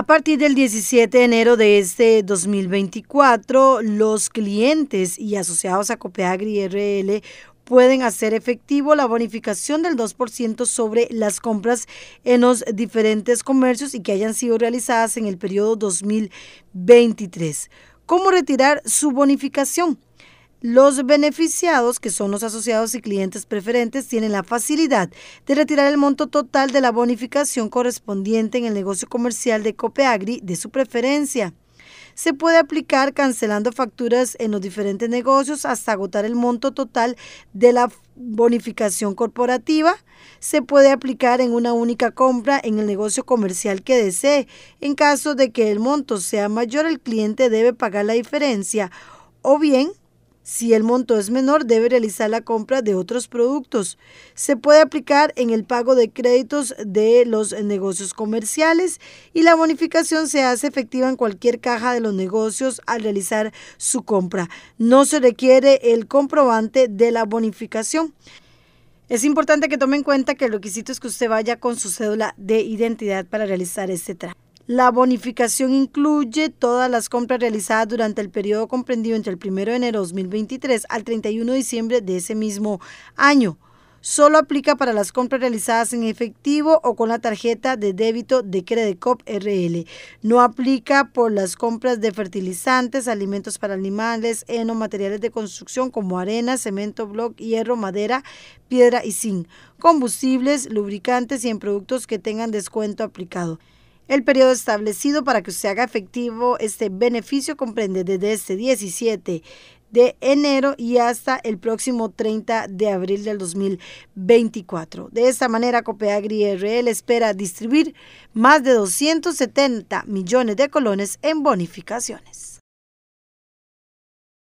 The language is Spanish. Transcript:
A partir del 17 de enero de este 2024, los clientes y asociados a Copeagri RL pueden hacer efectivo la bonificación del 2% sobre las compras en los diferentes comercios y que hayan sido realizadas en el periodo 2023. ¿Cómo retirar su bonificación? Los beneficiados, que son los asociados y clientes preferentes, tienen la facilidad de retirar el monto total de la bonificación correspondiente en el negocio comercial de Copeagri de su preferencia. Se puede aplicar cancelando facturas en los diferentes negocios hasta agotar el monto total de la bonificación corporativa. Se puede aplicar en una única compra en el negocio comercial que desee. En caso de que el monto sea mayor, el cliente debe pagar la diferencia o bien si el monto es menor, debe realizar la compra de otros productos. Se puede aplicar en el pago de créditos de los negocios comerciales y la bonificación se hace efectiva en cualquier caja de los negocios al realizar su compra. No se requiere el comprobante de la bonificación. Es importante que tome en cuenta que el requisito es que usted vaya con su cédula de identidad para realizar este trámite. La bonificación incluye todas las compras realizadas durante el periodo comprendido entre el 1 de enero de 2023 al 31 de diciembre de ese mismo año. Solo aplica para las compras realizadas en efectivo o con la tarjeta de débito de Credecop RL. No aplica por las compras de fertilizantes, alimentos para animales, heno, materiales de construcción como arena, cemento, bloc, hierro, madera, piedra y zinc, combustibles, lubricantes y en productos que tengan descuento aplicado. El periodo establecido para que se haga efectivo este beneficio comprende desde este 17 de enero y hasta el próximo 30 de abril del 2024. De esta manera, Copeagri RL espera distribuir más de 270 millones de colones en bonificaciones.